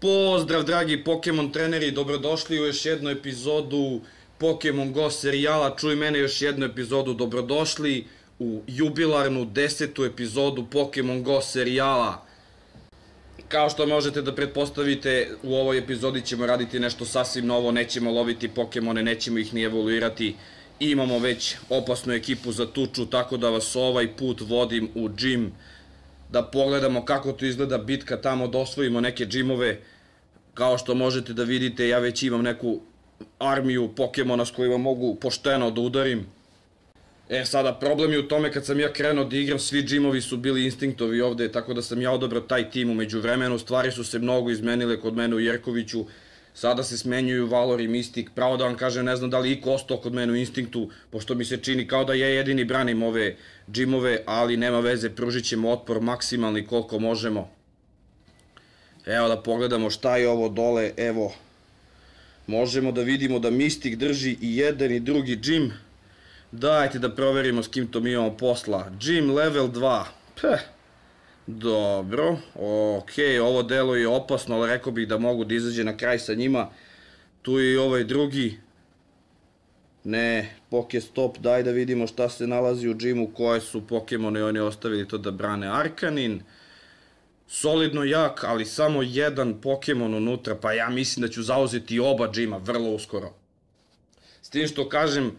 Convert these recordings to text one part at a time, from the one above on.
Pozdrav dragi Pokemon treneri, dobrodošli u još jednu epizodu Pokemon Go serijala, čuj mene još jednu epizodu, dobrodošli u jubilarnu desetu epizodu Pokemon Go serijala. Kao što možete da pretpostavite, u ovoj epizodi ćemo raditi nešto sasvim novo, nećemo loviti Pokemone, nećemo ih ni evoluirati. Imamo već opasnu ekipu za tuču, tako da vas ovaj put vodim u džim da pogledamo kako to izgleda bitka tamo, da osvojimo neke džimove, kao što možete da vidite, ja već imam neku armiju Pokemona s kojima mogu pošteno da udarim. E, sada, problem je u tome kad sam ja krenuo da igram, svi džimovi su bili instinktovi ovde, tako da sam ja odabrao taj tim umeđu vremenu, stvari su se mnogo izmenile kod mene u Jerkoviću, sada se smenjuju Valor i Mystic, pravo da vam kažem, ne znam da li iko ostao kod mene u Instinktu, pošto mi se čini kao da ja jedini branim ove džimove, ali nema veze, pružit ćemo otpor maksimalni koliko možemo. Evo da pogledamo šta je ovo dole, evo. Možemo da vidimo da Mystic drži i jedan i drugi džim. Dajte da proverimo s kim to mi imamo posla. Džim level 2. Peh. Dobro, okej, okay, ovo delo je opasno, ali rekao bih da mogu da izađe na kraj sa njima. Tu je i ovaj drugi. Ne, poke stop, daj da vidimo šta se nalazi u džimu, koje su Pokemone oni ostavili to da brane Arkanin. Solidno jak, ali samo jedan Pokemon unutra, pa ja mislim da ću zauzeti oba džima vrlo uskoro. S tim što kažem,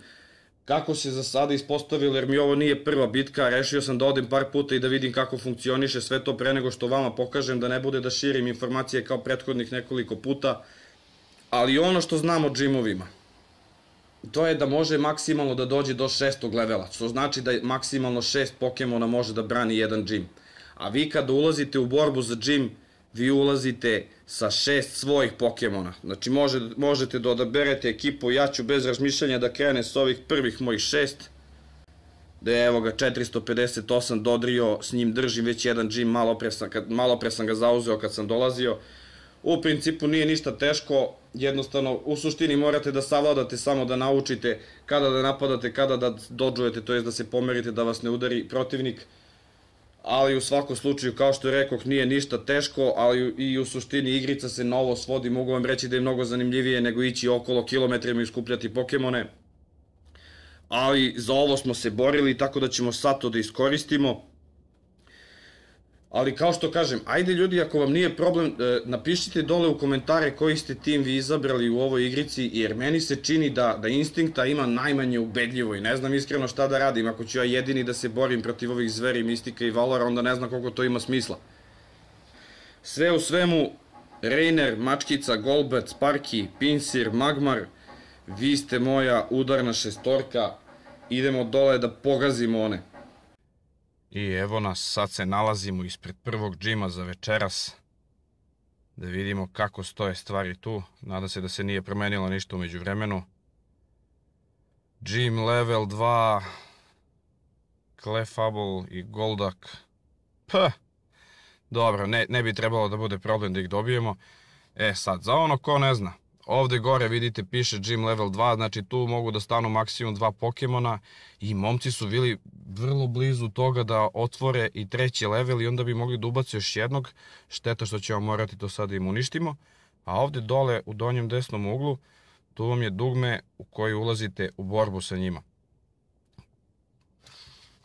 kako se za sada ispostavilo, jer mi ovo nije prva bitka, rešio sam da odem par puta i da vidim kako funkcioniše sve to pre nego što vama pokažem, da ne bude da širim informacije kao prethodnih nekoliko puta, ali ono što znam o džimovima, to je da može maksimalno da dođe do šestog levela, što znači da maksimalno šest Pokemona može da brani jedan džim. A vi kada ulazite u borbu za džim, vi ulazite sa šest svojih Pokemona. Znači može, možete da odaberete ekipu, ja ću bez razmišljanja da krene s ovih prvih mojih šest, da je evo ga 458 dodrio, s njim držim već jedan džim, malo pre sam, kad, malo pre sam ga zauzeo kad sam dolazio. U principu nije ništa teško, jednostavno u suštini morate da savladate samo da naučite kada da napadate, kada da dođujete, to jest da se pomerite da vas ne udari protivnik ali u svakom slučaju, kao što je rekao, nije ništa teško, ali i u suštini igrica se na ovo svodi, mogu vam reći da je mnogo zanimljivije nego ići okolo kilometrima i skupljati Pokemone, ali za ovo smo se borili, tako da ćemo sad to da iskoristimo ali kao što kažem, ajde ljudi, ako vam nije problem, e, napišite dole u komentare koji ste tim vi izabrali u ovoj igrici, jer meni se čini da, da instinkta ima najmanje ubedljivo i ne znam iskreno šta da radim, ako ću ja jedini da se borim protiv ovih zveri, mistika i valora, onda ne znam koliko to ima smisla. Sve u svemu, Reiner, Mačkica, Golbet, Sparky, Pinsir, Magmar, vi ste moja udarna šestorka, idemo dole da pogazimo one. I evo nas, sad se nalazimo ispred prvog džima za večeras. Da vidimo kako stoje stvari tu. Nadam se da se nije promenilo ništa umeđu vremenu. Džim Level 2, Clefable i Goldak. Pa, dobro, ne, ne bi trebalo da bude problem da ih dobijemo. E sad, za ono ko ne zna, Ovde gore vidite piše gym level 2, znači tu mogu da stanu maksimum dva Pokemona i momci su bili vrlo blizu toga da otvore i treći level i onda bi mogli da ubace još jednog, šteta što ćemo morati to sada da im uništimo. A ovde dole u donjem desnom uglu tu vam je dugme u koji ulazite u borbu sa njima.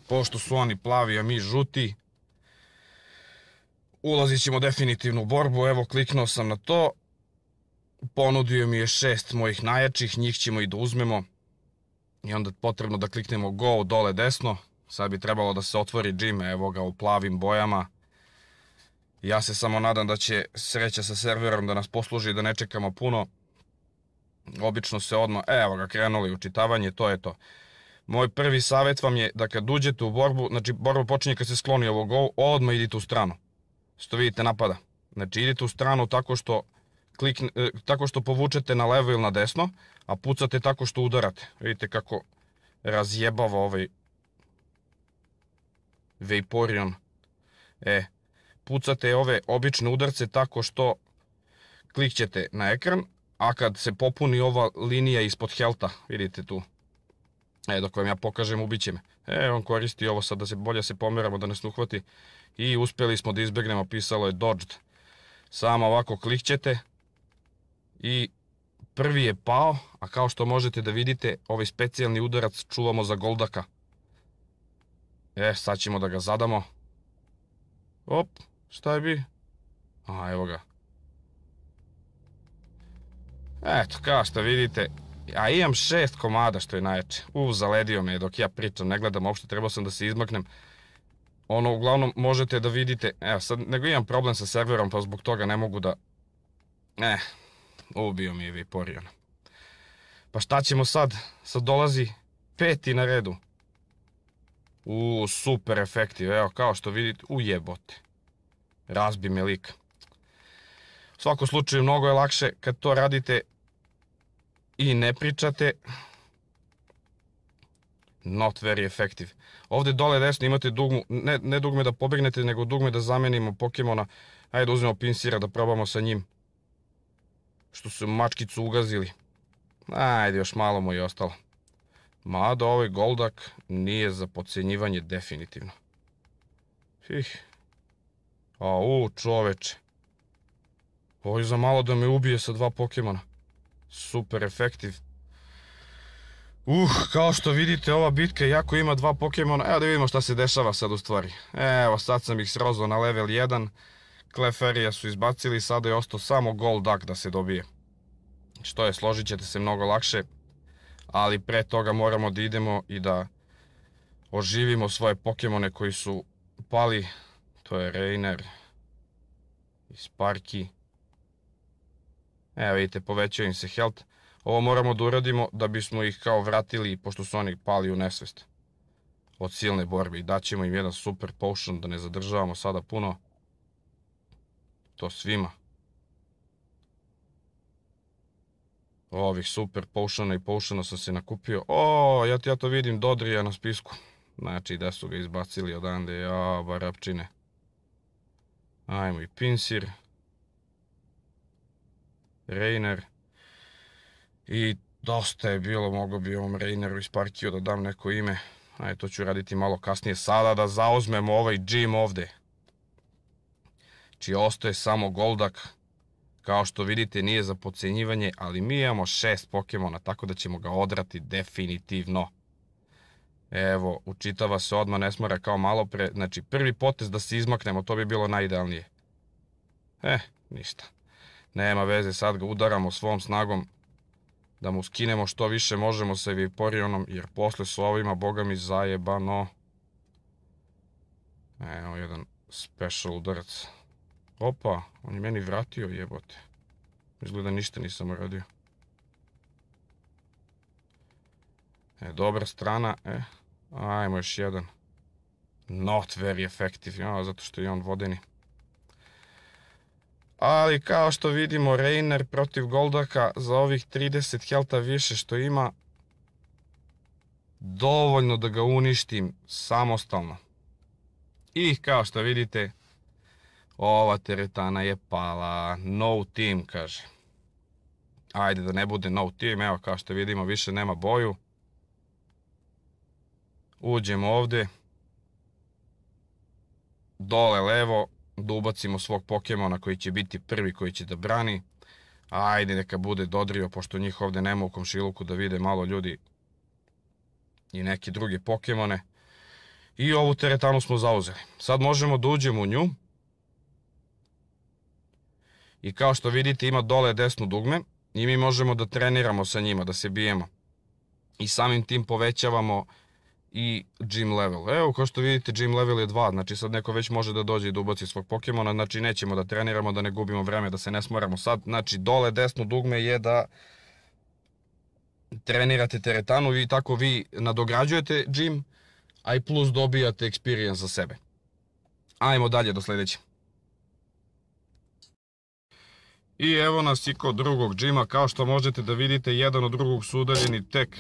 Pošto su oni plavi, a mi žuti, ulazit ćemo definitivno u borbu, evo kliknuo sam na to, ponudio mi je šest mojih najjačih, njih ćemo i da uzmemo. I onda je potrebno da kliknemo go dole desno. Sad bi trebalo da se otvori džim, evo ga u plavim bojama. Ja se samo nadam da će sreća sa serverom da nas posluži da ne čekamo puno. Obično se odmah, e, evo ga, krenuli učitavanje, to je to. Moj prvi savjet vam je da kad uđete u borbu, znači borba počinje kad se skloni ovo go, odmah idite u stranu. Što vidite napada. Znači idite u stranu tako što klikne, tako što povučete na levo ili na desno, a pucate tako što udarate. Vidite kako razjebava ovaj Vaporion. E, pucate ove obične udarce tako što klikćete na ekran, a kad se popuni ova linija ispod helta, vidite tu, e, dok vam ja pokažem, ubiće me. E, on koristi ovo sad da se bolje da se pomeramo, da nas uhvati. I uspjeli smo da izbegnemo, pisalo je dodged. Samo ovako klikćete, i prvi je pao, a kao što možete da vidite, ovaj specijalni udarac čuvamo za Goldaka. E, sad ćemo da ga zadamo. Op, šta je bi? A, evo ga. Eto, kao što vidite, a imam šest komada što je najjače. U, zaledio me je dok ja pričam, ne gledam uopšte, trebao sam da se izmaknem. Ono, uglavnom, možete da vidite, evo sad, nego imam problem sa serverom, pa zbog toga ne mogu da... Eh, Ubio mi je Vaporion. Pa šta ćemo sad? Sad dolazi peti na redu. U super efektiv, evo, kao što vidite, u jebote. Razbi me lik. U svakom slučaju, mnogo je lakše kad to radite i ne pričate. Not very effective. Ovde dole desno imate dugmu, ne, ne dugme da pobegnete, nego dugme da zamenimo Pokemona. Ajde, da uzmemo Pinsira da probamo sa njim što su mačkicu ugazili. Ajde, još malo mu je ostalo. Mada ovaj goldak nije za pocenjivanje definitivno. Ih. Au, čoveče. Ovo je za malo da me ubije sa dva Pokemona. Super efektiv. Uh, kao što vidite, ova bitka jako ima dva Pokemona. Evo da vidimo šta se dešava sad u stvari. Evo, sad sam ih srozao na level 1. Kleferija su izbacili sada je ostao samo gol dak da se dobije. Što je, složit ćete se mnogo lakše, ali pre toga moramo da idemo i da oživimo svoje Pokemone koji su pali. To je Reiner i Sparky. Evo vidite, povećao im se health. Ovo moramo da uradimo da bismo ih kao vratili, pošto su oni pali u nesvest od silne borbe i daćemo im jedan super potion da ne zadržavamo sada puno. To svima. Ovih super potiona i potiona sam se nakupio. O, ja, ja to vidim, Dodrija na spisku. Znači, da su ga izbacili odande, ja, barapčine. Ajmo i Pinsir. Reiner. I dosta je bilo, mogo bi ovom Reineru iz Parkio da dam neko ime. Ajde, to ću raditi malo kasnije. Sada da zauzmemo ovaj džim ovde. Znači, ostaje samo Goldak, kao što vidite nije za pocenjivanje, ali mi imamo šest Pokemona, tako da ćemo ga odrati definitivno. Evo, učitava se odmah Nesmara kao malo pre, znači prvi potez da se izmaknemo, to bi bilo najidealnije. Eh, ništa. Nema veze, sad ga udaramo svom snagom, da mu skinemo što više možemo sa Viporionom, jer posle su ovima, boga mi, zajebano. Evo jedan special udarac. Opa, on je meni vratio jebote. Izgleda ništa nisam uradio. E, dobra strana, e. Ajmo još jedan. Not very effective, ja, zato što je on vodeni. Ali kao što vidimo, Reiner protiv Goldaka za ovih 30 helta više što ima, dovoljno da ga uništim samostalno. I kao što vidite, ova teretana je pala, no team, kaže. Ajde da ne bude no team, evo kao što vidimo više nema boju. Uđemo ovde, dole levo, da ubacimo svog Pokemona koji će biti prvi koji će da brani. Ajde, neka bude Dodrio, pošto njih ovde nema u komšiluku da vide malo ljudi i neke druge Pokemone. I ovu teretanu smo zauzeli. Sad možemo da uđemo u nju I kao što vidite ima dole desno dugme i mi možemo da treniramo sa njima, da se bijemo. I samim tim povećavamo i gym level. Evo, kao što vidite, gym level je 2, znači sad neko već može da dođe i da ubaci svog Pokemona, znači nećemo da treniramo, da ne gubimo vreme, da se ne smoramo sad. Znači, dole desno dugme je da trenirate teretanu i tako vi nadograđujete gym, a i plus dobijate experience za sebe. Ajmo dalje do sledećeg. I evo nas i kod drugog džima, kao što možete da vidite, jedan od drugog su udaljeni tek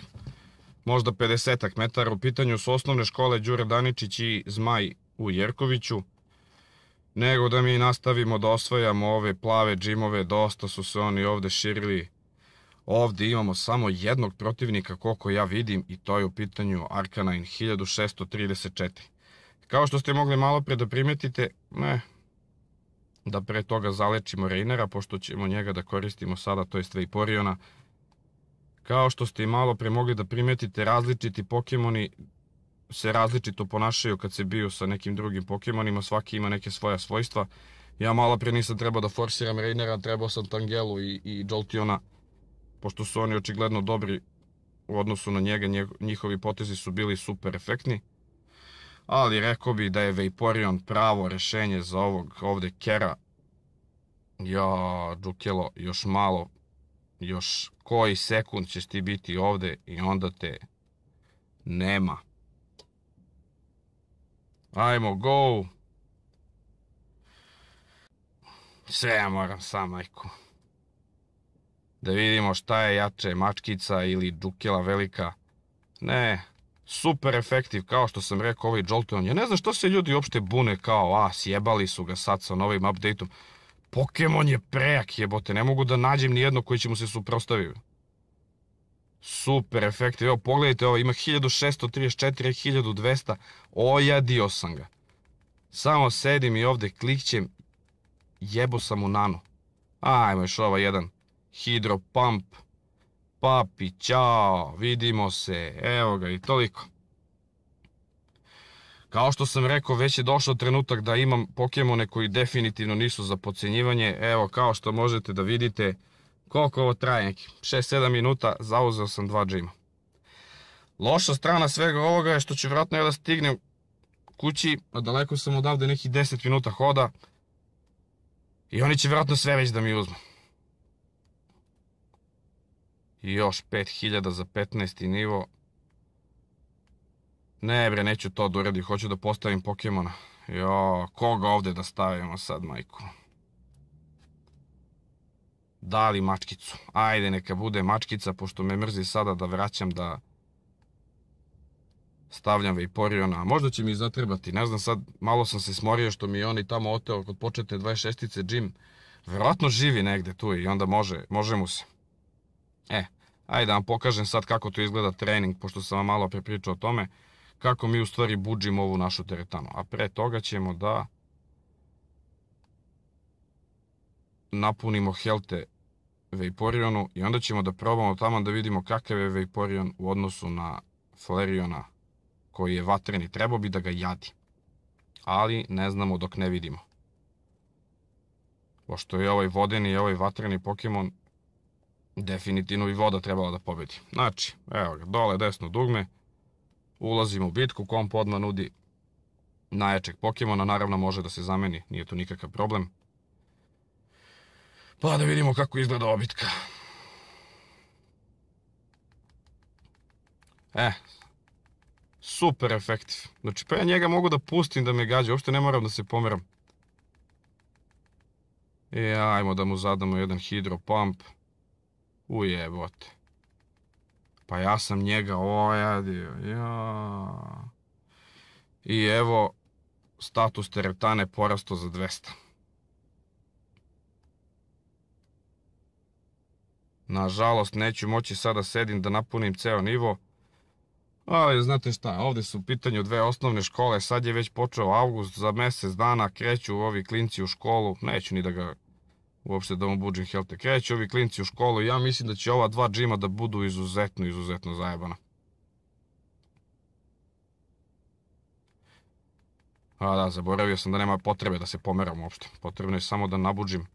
možda 50 metara. U pitanju su osnovne škole Đure Daničić i Zmaj u Jerkoviću. Nego da mi nastavimo da osvajamo ove plave džimove, dosta su se oni ovde širili. Ovde imamo samo jednog protivnika koliko ja vidim i to je u pitanju Arkanine 1634. Kao što ste mogli malo pre da primetite, ne, da pre toga zalečimo Reinera, pošto ćemo njega da koristimo sada, to jest Vaporeona. Kao što ste i malo pre mogli da primetite, različiti Pokemoni se različito ponašaju kad se biju sa nekim drugim Pokemonima, svaki ima neke svoja svojstva. Ja malo pre nisam trebao da forsiram Reinera, trebao sam Tangelu i, i Joltiona, pošto su oni očigledno dobri u odnosu na njega, njihovi potezi su bili super efektni ali rekao bi da je Vaporeon pravo rešenje za ovog ovde Kera. Ja, Dukelo, još malo, još koji sekund ćeš ti biti ovde i onda te nema. Ajmo, go! Sve ja moram sam, majku. Da vidimo šta je jače, mačkica ili dukela velika. Ne, super efektiv, kao što sam rekao, ovaj Jolteon. Ja ne znam što se ljudi uopšte bune kao, a, sjebali su ga sad sa novim update-om. Pokemon je prejak jebote, ne mogu da nađem ni jedno koji će mu se suprostaviti. Super efektiv, evo pogledajte ovo, ovaj, ima 1634, 1200, ojadio sam ga. Samo sedim i ovde klikćem, jebo sam u nano. Ajmo još ova jedan, hidropump, papi, ćao, vidimo se, evo ga i toliko. Kao što sam rekao, već je došao trenutak da imam Pokemone koji definitivno nisu za pocenjivanje. Evo, kao što možete da vidite, koliko ovo traje neki, 6-7 minuta, zauzeo sam dva džima. Loša strana svega ovoga je što ću vratno ja da stignem kući, a daleko sam odavde nekih 10 minuta hoda i oni će vratno sve već da mi uzmu. I još 5000 za 15. nivo. Ne bre, neću to da uradim, hoću da postavim Pokemona. Jo, koga ovde da stavimo sad, majku? Dali mačkicu. Ajde, neka bude mačkica, pošto me mrzi sada da vraćam da stavljam Vaporiona. Možda će mi zatrebati, ne znam sad, malo sam se smorio što mi je oni tamo oteo kod početne 26 džim. Verovatno živi negde tu i onda može, može mu se. E, ajde da vam pokažem sad kako to izgleda trening, pošto sam vam malo prepričao o tome, kako mi u stvari buđimo ovu našu teretanu. A pre toga ćemo da napunimo helte Vaporionu i onda ćemo da probamo tamo da vidimo kakav je Vaporion u odnosu na Flareona koji je vatreni. Trebao bi da ga jadi, ali ne znamo dok ne vidimo. Pošto je ovaj vodeni i ovaj vatreni Pokemon definitivno bi voda trebala da pobedi. Znači, evo ga, dole desno dugme, ulazimo u bitku, komp odmah nudi najjačeg Pokemona, naravno može da se zameni, nije tu nikakav problem. Pa da vidimo kako izgleda ova bitka. E, super efektiv. Znači, pa ja njega mogu da pustim da me gađa, uopšte ne moram da se pomeram. E, ajmo da mu zadamo jedan hidropump. pump. Ujebote. Pa ja sam njega ojadio. Ja. I evo, status teretane porasto za 200. Nažalost, neću moći sada da sedim da napunim ceo nivo. Ali, znate šta, ovde su u pitanju dve osnovne škole, sad je već počeo avgust, za mesec dana kreću ovi klinci u školu, neću ni da ga uopšte da mu buđe helte. Kreće ovi klinci u školu ja mislim da će ova dva džima da budu izuzetno, izuzetno zajebana. A da, zaboravio sam da nema potrebe da se pomeram uopšte. Potrebno je samo da nabuđim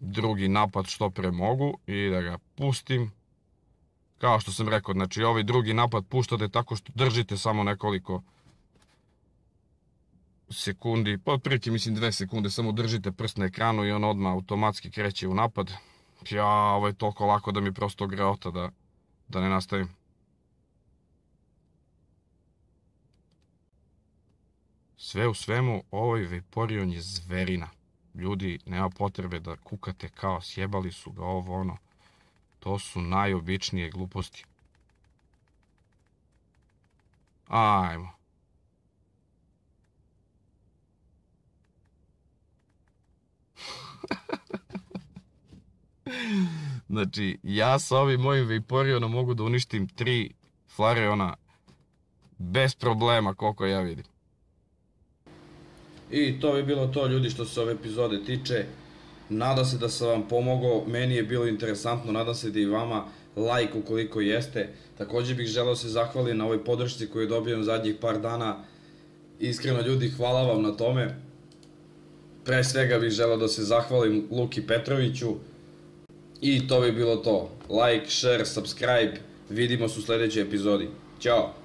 drugi napad što pre mogu i da ga pustim. Kao što sam rekao, znači ovaj drugi napad puštate tako što držite samo nekoliko sekundi, pa otprilike mislim dve sekunde, samo držite prst na ekranu i on odmah automatski kreće u napad. Ja, ovo je toliko lako da mi prosto greota da, da ne nastavim. Sve u svemu, ovaj Vaporeon je zverina. Ljudi, nema potrebe da kukate kao sjebali su ga ovo ono. To su najobičnije gluposti. Ajmo. Znači, ja sa ovim mojim Vaporionom mogu da uništim tri Flareona bez problema koliko ja vidim. I to bi bilo to ljudi što se ove epizode tiče. Nada se da sam vam pomogao, meni je bilo interesantno, nadam se da i vama like ukoliko jeste. Takođe bih želeo da se zahvaliti na ovoj podršci koju dobijam zadnjih par dana. Iskreno ljudi, hvala vam na tome. Pre svega bih želeo da se zahvalim Luki Petroviću, I to bi bilo to. Like, share, subscribe. Vidimo se u sledećoj epizodi. Ćao!